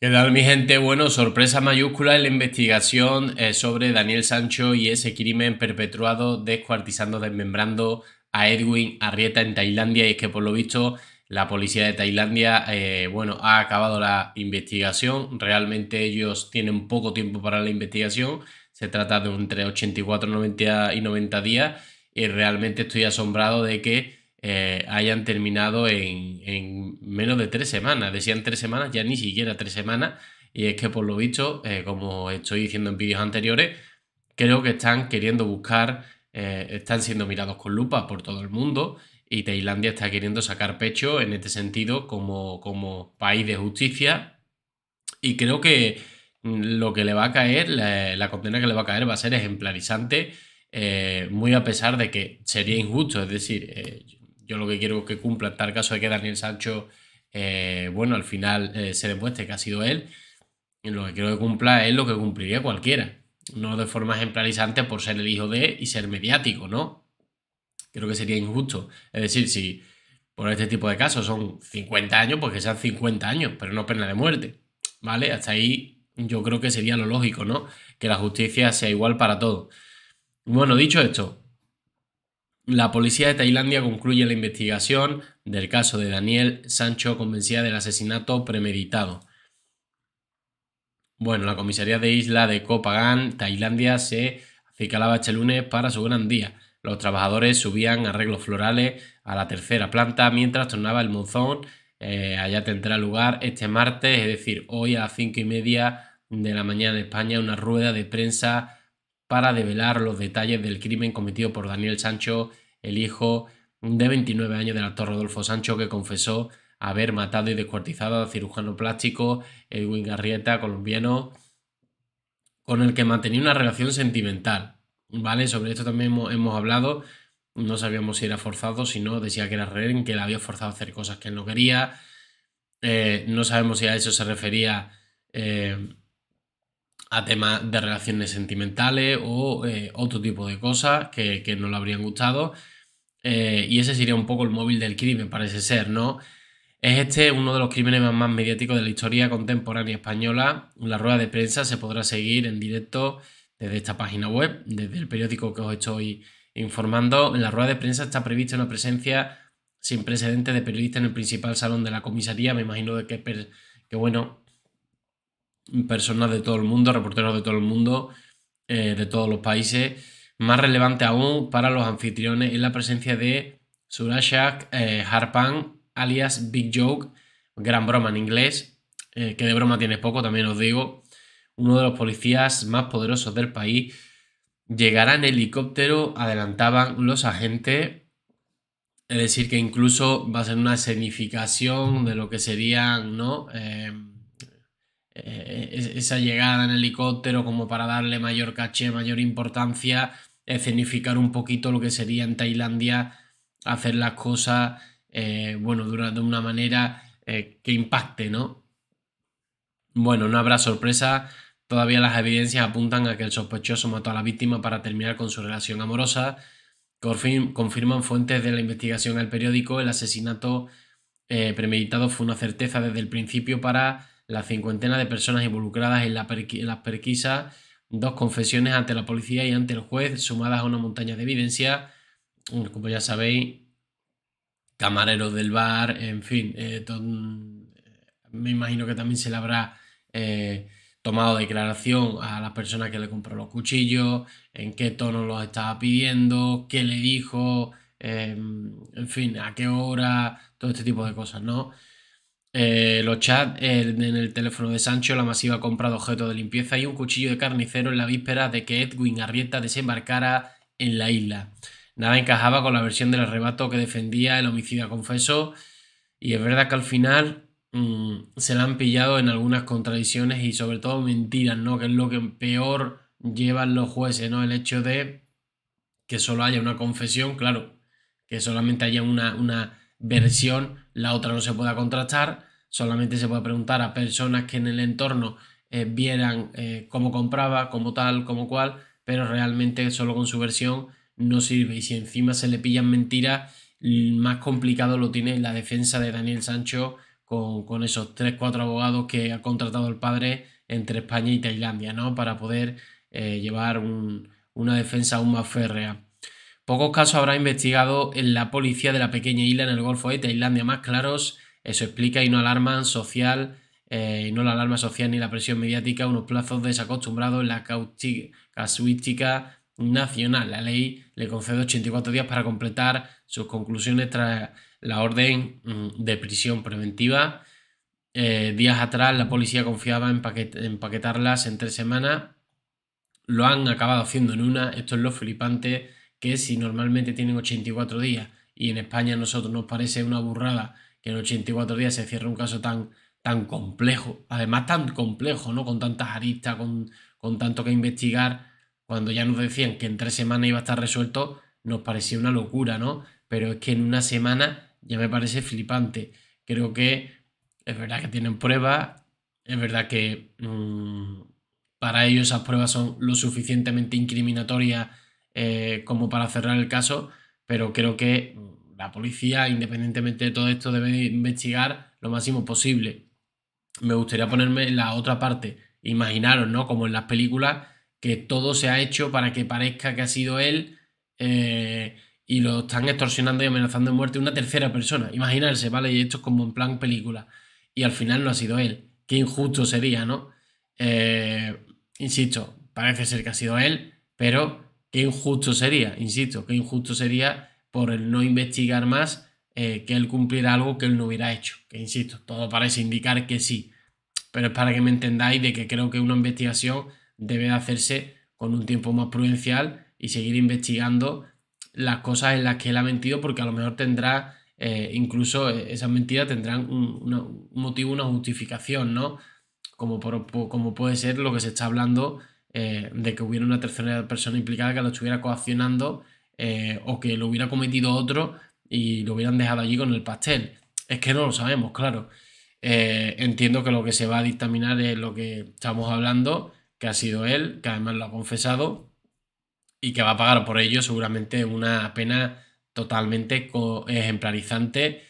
¿Qué tal mi gente? Bueno, sorpresa mayúscula en la investigación eh, sobre Daniel Sancho y ese crimen perpetuado descuartizando, desmembrando a Edwin Arrieta en Tailandia y es que por lo visto la policía de Tailandia, eh, bueno, ha acabado la investigación, realmente ellos tienen poco tiempo para la investigación, se trata de entre 84 90 y 90 días y realmente estoy asombrado de que eh, hayan terminado en, menos de tres semanas. Decían tres semanas, ya ni siquiera tres semanas. Y es que por lo visto, eh, como estoy diciendo en vídeos anteriores, creo que están queriendo buscar, eh, están siendo mirados con lupa por todo el mundo y Tailandia está queriendo sacar pecho en este sentido como, como país de justicia. Y creo que mm, lo que le va a caer, la, la condena que le va a caer va a ser ejemplarizante, muy a pesar de que sería injusto. Es decir, yo lo que quiero que cumpla en tal caso de que Daniel Sancho, eh, bueno, al final eh, se demuestre que ha sido él. Y lo que quiero que cumpla es lo que cumpliría cualquiera. No de forma ejemplarizante por ser el hijo de y ser mediático, ¿no? Creo que sería injusto. Es decir, si por este tipo de casos son 50 años, pues que sean 50 años, pero no pena de muerte. ¿Vale? Hasta ahí yo creo que sería lo lógico, ¿no? Que la justicia sea igual para todos. Bueno, dicho esto, la policía de Tailandia concluye la investigación del caso de Daniel Sancho convencida del asesinato premeditado. Bueno, la comisaría de isla de Copagán, Tailandia, se acicalaba este lunes para su gran día. Los trabajadores subían arreglos florales a la tercera planta mientras tornaba el monzón. Eh, allá tendrá lugar este martes, es decir, hoy a las cinco y media de la mañana de España, una rueda de prensa para develar los detalles del crimen cometido por Daniel Sancho, el hijo de 29 años del actor Rodolfo Sancho, que confesó haber matado y descuartizado al cirujano plástico Edwin Garrieta, colombiano, con el que mantenía una relación sentimental. ¿Vale? Sobre esto también hemos, hablado. No sabíamos si era forzado, si no, decía que era rehén, que le había forzado a hacer cosas que él no quería. Eh, no sabemos si a eso se refería eh, a temas de relaciones sentimentales o eh, otro tipo de cosas que, no le habrían gustado. Eh, y ese sería un poco el móvil del crimen, parece ser, ¿no? Es este uno de los crímenes más, mediáticos de la historia contemporánea española. La rueda de prensa se podrá seguir en directo desde esta página web, desde el periódico que os estoy informando. En la rueda de prensa está prevista una presencia sin precedentes de periodistas en el principal salón de la comisaría. Me imagino de que, que bueno, personas de todo el mundo, reporteros de todo el mundo, eh, de todos los países. Más relevante aún para los anfitriones es la presencia de Surashak eh, Harpan, alias Big Joke, gran broma en inglés, eh, que de broma tiene poco, también os digo, uno de los policías más poderosos del país. Llegará en helicóptero, adelantaban los agentes. Es decir, que incluso va a ser una escenificación de lo que serían, ¿no? E-, e-, esa llegada en helicóptero como para darle mayor caché, mayor importancia, escenificar un poquito lo que sería en Tailandia hacer las cosas, eh, bueno, de una manera eh, que impacte, ¿no? Bueno, no habrá sorpresa, todavía las evidencias apuntan a que el sospechoso mató a la víctima para terminar con su relación amorosa. fin confirman fuentes de la investigación al periódico, el asesinato eh, premeditado fue una certeza desde el principio para la cincuentena de personas involucradas en, las perquisas, dos confesiones ante la policía y ante el juez, sumadas a una montaña de evidencia, mm, como ya sabéis, camareros del bar, en fin, eh, eh, me imagino que también se le habrá eh, tomado declaración a las personas que le compró los cuchillos, en qué tono los estaba pidiendo, qué le dijo, em, en fin, a qué hora, todo este tipo de cosas, ¿no? Eh, los chats en el teléfono de Sancho, la masiva compra de objetos de limpieza y un cuchillo de carnicero en la víspera de que Edwin Arrieta desembarcara en la isla. Nada encajaba con la versión del arrebato que defendía el homicida confeso y es verdad que al final mm, se la han pillado en algunas contradicciones y sobre todo mentiras, ¿no? Que es lo que peor llevan los jueces, ¿no? El hecho de que solo haya una confesión, claro, que solamente haya una, una versión, la otra no se pueda contrastar solamente se puede preguntar a personas que en el entorno eh, vieran eh, cómo compraba, como tal, como cual, pero realmente solo con su versión no sirve. Y si encima se le pillan mentiras, más complicado lo tiene la defensa de Daniel Sancho con, esos 3-4 abogados que ha contratado el padre entre España y Tailandia, ¿no? Para poder eh, llevar una defensa aún más férrea. Pocos casos habrá investigado en la policía de la pequeña isla en el Golfo de Tailandia más claros eso explica y no alarma social, eh, no la alarma social ni la presión mediática, unos plazos desacostumbrados en la casuística nacional. La ley le concede 84 días para completar sus conclusiones tras la orden mm, de prisión preventiva. Eh, días atrás la policía confiaba en empaquetarlas en tres semanas. Lo han acabado haciendo en una. Esto es lo flipante que si normalmente tienen 84 días y en España a nosotros nos parece una burrada que en 84 días se cierre un caso tan, tan complejo, además tan complejo, ¿no? Con tantas aristas, con, con tanto que investigar, cuando ya nos decían que en tres semanas iba a estar resuelto, nos parecía una locura, ¿no? Pero es que en una semana ya me parece flipante. Creo que es verdad que tienen pruebas, es verdad que mm, para ellos esas pruebas son lo suficientemente incriminatorias eh, como para cerrar el caso, pero creo que la policía, independientemente de todo esto, debe investigar lo máximo posible. Me gustaría ponerme en la otra parte. Imaginaros, ¿no? Como en las películas, que todo se ha hecho para que parezca que ha sido él eh, y lo están extorsionando y amenazando de muerte una tercera persona. Imaginarse, ¿vale? Y esto es como en plan película. Y al final no ha sido él. Qué injusto sería, ¿no? Eh, insisto, parece ser que ha sido él, pero qué injusto sería, insisto, qué injusto sería por el no investigar más, eh, que él cumpliera algo que él no hubiera hecho. Que insisto, todo parece indicar que sí. Pero es para que me entendáis de que creo que una investigación debe hacerse con un tiempo más prudencial y seguir investigando las cosas en las que él ha mentido, porque a lo mejor tendrá, eh, incluso eh, esas mentiras tendrán un, motivo, una justificación, ¿no? Como, como puede ser lo que se está hablando de que hubiera una tercera persona implicada que lo estuviera coaccionando eh, o que lo hubiera cometido otro y lo hubieran dejado allí con el pastel. Es que no lo sabemos, claro. Eh, entiendo que lo que se va a dictaminar es lo que estamos hablando, que ha sido él, que además lo ha confesado y que va a pagar por ello seguramente una pena totalmente ejemplarizante.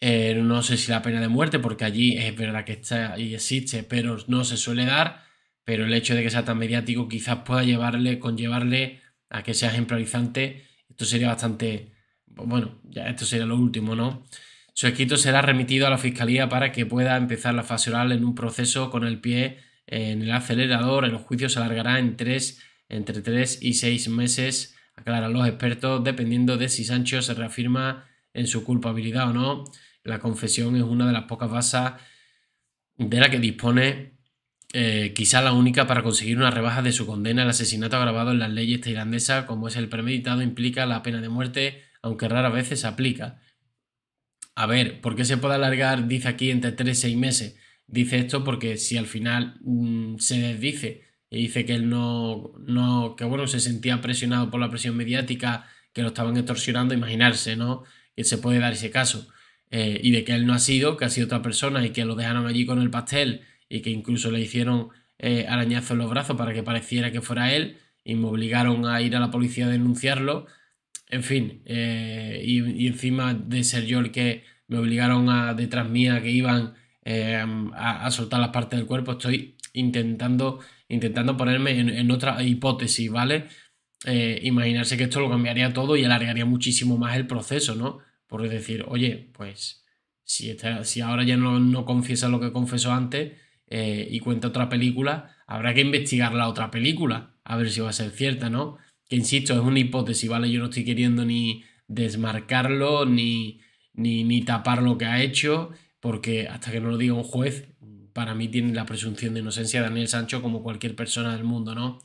Eh, no sé si la pena de muerte, porque allí es verdad que está y existe, pero no se suele dar. Pero el hecho de que sea tan mediático quizás pueda llevarle, conllevarle a que sea ejemplarizante, esto sería bastante, bueno, ya esto sería lo último, ¿no? Su escrito será remitido a la Fiscalía para que pueda empezar la fase oral en un proceso con el pie en el acelerador. El juicio se alargará en tres, entre 3 y seis meses, aclaran los expertos, dependiendo de si Sancho se reafirma en su culpabilidad o no. La confesión es una de las pocas bases de la que dispone eh, quizá la única para conseguir una rebaja de su condena. El asesinato agravado en las leyes tailandesas, como es el premeditado, implica la pena de muerte, aunque rara veces se aplica. A ver, ¿por qué se puede alargar, dice aquí, entre 3 y 6 meses? Dice esto porque si al final mm, se desdice y dice que él no, no, que bueno, se sentía presionado por la presión mediática, que lo estaban extorsionando, imaginarse, ¿no? Que se puede dar ese caso. Eh, y de que él no ha sido, que ha sido otra persona y que lo dejaron allí con el pastel y que incluso le hicieron eh, arañazos en los brazos para que pareciera que fuera él y me obligaron a ir a la policía a denunciarlo. En fin, eh, y, encima de ser yo el que me obligaron a detrás mía que iban eh, a, soltar las partes del cuerpo, estoy intentando, intentando ponerme en, otra hipótesis, ¿vale? imaginarse que esto lo cambiaría todo y alargaría muchísimo más el proceso, ¿no? Por decir, oye, pues si, si ahora ya no, no confiesa lo que confesó antes, eh, y cuenta otra película, habrá que investigar la otra película, a ver si va a ser cierta, ¿no? Que insisto, es una hipótesis, ¿vale? Yo no estoy queriendo ni desmarcarlo, ni, ni, tapar lo que ha hecho, porque hasta que no lo diga un juez, para mí tiene la presunción de inocencia Daniel Sancho como cualquier persona del mundo, ¿no?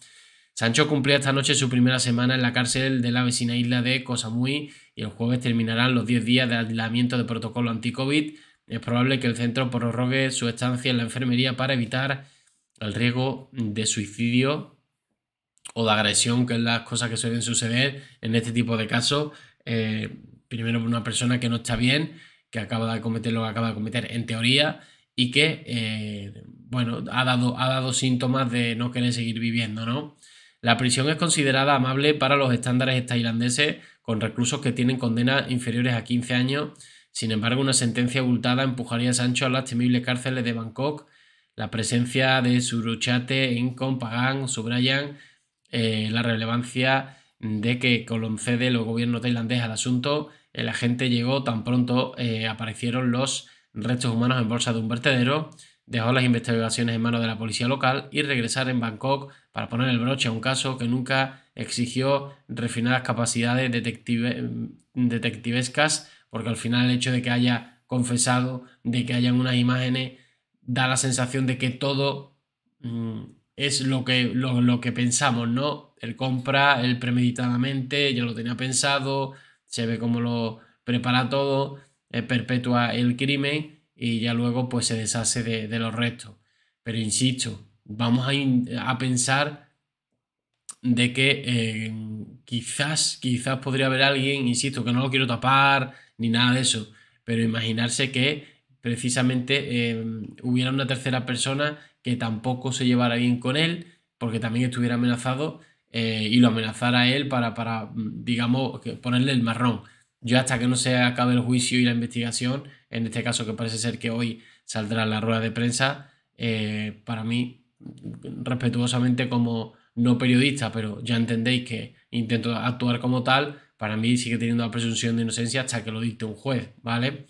Sancho cumplía esta noche su primera semana en la cárcel de la vecina isla de Muy y el jueves terminarán los 10 días de aislamiento de protocolo anti-COVID es probable que el centro prorrogue su estancia en la enfermería para evitar el riesgo de suicidio o de agresión, que es las cosas que suelen suceder en este tipo de casos. Eh, primero, una persona que no está bien, que acaba de cometer lo que acaba de cometer en teoría y que, eh, bueno, ha dado, ha dado síntomas de no querer seguir viviendo, ¿no? La prisión es considerada amable para los estándares tailandeses con reclusos que tienen condenas inferiores a 15 años sin embargo, una sentencia abultada empujaría a Sancho a las temibles cárceles de Bangkok. La presencia de Suruchate en Compagán, subrayan eh, la relevancia de que Cede, los gobierno tailandés al asunto. El agente llegó tan pronto eh, aparecieron los restos humanos en bolsa de un vertedero, dejó las investigaciones en manos de la policía local y regresar en Bangkok para poner el broche a un caso que nunca exigió refinadas capacidades mm, detectivescas porque al final el hecho de que haya confesado, de que hayan unas imágenes, da la sensación de que todo mm, es lo que, lo, que pensamos, ¿no? El compra, el premeditadamente, ya lo tenía pensado, se ve cómo lo prepara todo, perpetúa el crimen y ya luego pues se deshace de, los restos. Pero insisto, vamos a, pensar de que eh, quizás, quizás podría haber alguien, insisto, que no lo quiero tapar, ni nada de eso. Pero imaginarse que precisamente em, hubiera una tercera persona que tampoco se llevara bien con él, porque también estuviera amenazado eh, y lo amenazara él para, para, mm, digamos, ponerle el marrón. Yo hasta que no se acabe el juicio y la investigación, en este caso que parece ser que hoy saldrá la rueda de prensa, eh, para mí, respetuosamente como no periodista, pero ya entendéis que intento actuar como tal, para mí sigue teniendo la presunción de inocencia hasta que lo dicte un juez, ¿vale?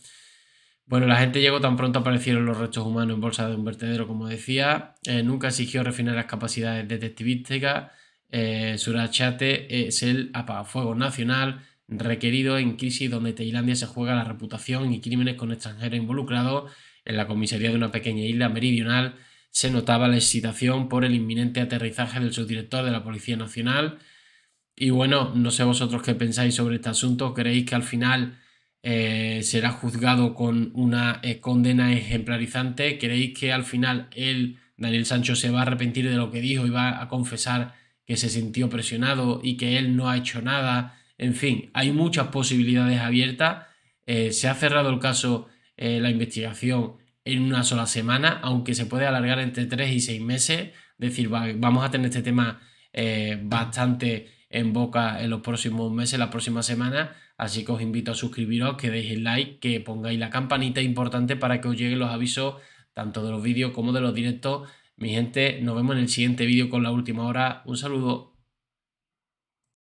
Bueno, la gente llegó tan pronto aparecieron los restos humanos en bolsa de un vertedero, como decía. Eh, nunca exigió refinar las capacidades detectivísticas. Eh, Surachate es el apagafuego nacional requerido en crisis donde Tailandia se juega la reputación y crímenes con extranjeros involucrados. En la comisaría de una pequeña isla meridional se notaba la excitación por el inminente aterrizaje del subdirector de la Policía Nacional y bueno, no sé vosotros qué pensáis sobre este asunto. ¿Creéis que al final eh, será juzgado con una eh, condena ejemplarizante? ¿Creéis que al final él, Daniel Sancho, se va a arrepentir de lo que dijo y va a confesar que se sintió presionado y que él no ha hecho nada? En fin, hay muchas posibilidades abiertas. Eh, se ha cerrado el caso, la investigación, en una sola semana, aunque se puede alargar entre tres y seis meses. Es decir, vamos a tener este tema bastante en boca en los próximos meses, la próxima semana. Así que os invito a suscribiros, que deis el like, que pongáis la campanita importante para que os lleguen los avisos tanto de los vídeos como de los directos. Mi gente, nos vemos en el siguiente vídeo con la última hora. Un saludo.